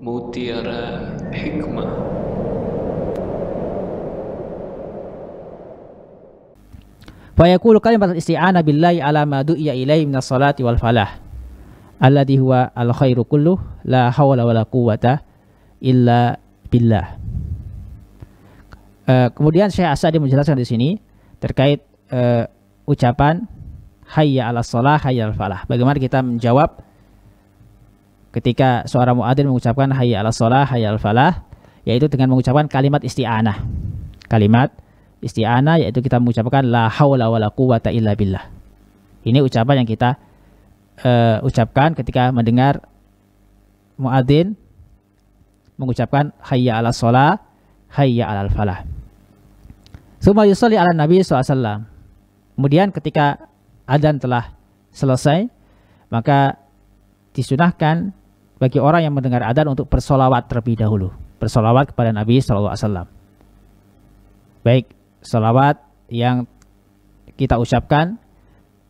mutiara hikmah. Fayaqul kalimat isti'anah billahi ala ma du'iya ilaihi minas salati wal falah. Alladhi huwa al khairu kullu la hawla wala quwata illa billah. Uh, kemudian Syekh Asadi menjelaskan di sini terkait uh, ucapan hayya ala salah hayya al falah. Bagaimana kita menjawab ketika seorang muadzin mengucapkan hayya ala shalah hayya al falah, yaitu dengan mengucapkan kalimat isti'anah. Kalimat isti'anah yaitu kita mengucapkan la haula wala quwata illa billah. Ini ucapan yang kita uh, ucapkan ketika mendengar muadzin mengucapkan hayya ala shalah hayya falah. Suma yusalli ala Nabi SAW. Kemudian ketika adzan telah selesai, maka disunahkan bagi orang yang mendengar adan untuk bersolawat terlebih dahulu. Bersolawat kepada Nabi saw Baik, solawat yang kita ucapkan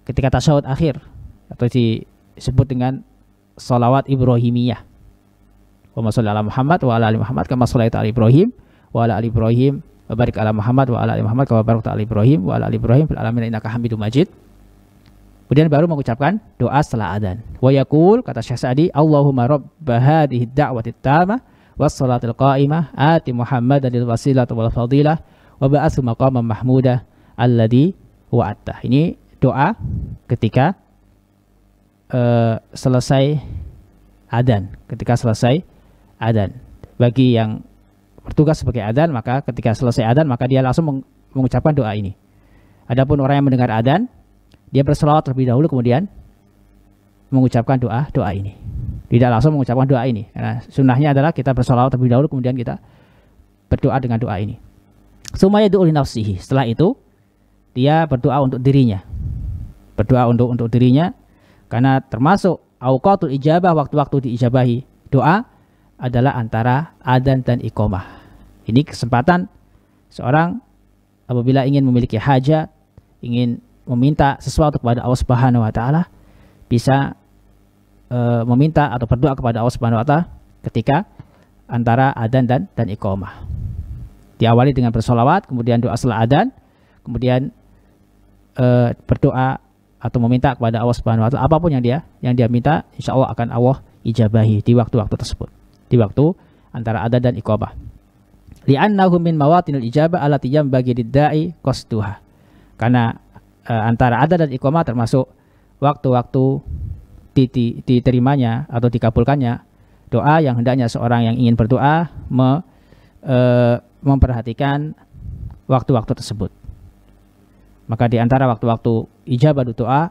ketika tasawuf akhir atau disebut dengan solawat Ibrahimiyah. Wa sholli ala Muhammad wa ala ali Muhammad kama sholaita ala Ibrahim wa ala ali Ibrahim wa barik ala Muhammad wa ala ali Muhammad kama barakta ala Ibrahim wa ala ali Ibrahim fil alamin innaka Hamidum Majid. Kemudian baru mengucapkan doa setelah adzan. Wa kata Syekh Sa'di, Allahumma rabb hadhihi ad-da'wati tama was salatil qa'imah ati Muhammad lil wasilah wal fadilah wa ba'athu maqaman mahmuda alladhi wa'atta. Ini doa ketika uh, selesai adan, ketika selesai adan. Bagi yang bertugas sebagai adan, maka ketika selesai adan maka dia langsung mengucapkan doa ini. Adapun orang yang mendengar adan dia bersolawat terlebih dahulu kemudian mengucapkan doa doa ini. Tidak langsung mengucapkan doa ini. Karena sunnahnya adalah kita bersolawat terlebih dahulu kemudian kita berdoa dengan doa ini. itu doa nafsihi. Setelah itu dia berdoa untuk dirinya. Berdoa untuk untuk dirinya karena termasuk auqatul ijabah waktu-waktu diijabahi doa adalah antara adan dan iqomah. Ini kesempatan seorang apabila ingin memiliki hajat, ingin meminta sesuatu kepada Allah Subhanahu wa taala bisa e, meminta atau berdoa kepada Allah Subhanahu wa taala ketika antara adzan dan dan iqamah. Diawali dengan bersolawat, kemudian doa setelah adzan, kemudian e, berdoa atau meminta kepada Allah Subhanahu wa taala apapun yang dia yang dia minta insya Allah akan Allah ijabahi di waktu-waktu tersebut. Di waktu antara adzan dan iqamah. Li'annahu min mawatinil ijabah alati bagi didai qasduha. Karena uh, antara ada dan ikomah termasuk waktu-waktu diterimanya atau dikabulkannya doa yang hendaknya seorang yang ingin berdoa me, e, memperhatikan waktu-waktu tersebut. Maka di antara waktu-waktu ijabah doa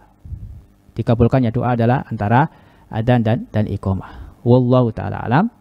dikabulkannya doa adalah antara adzan dan dan iqamah. Wallahu taala alam.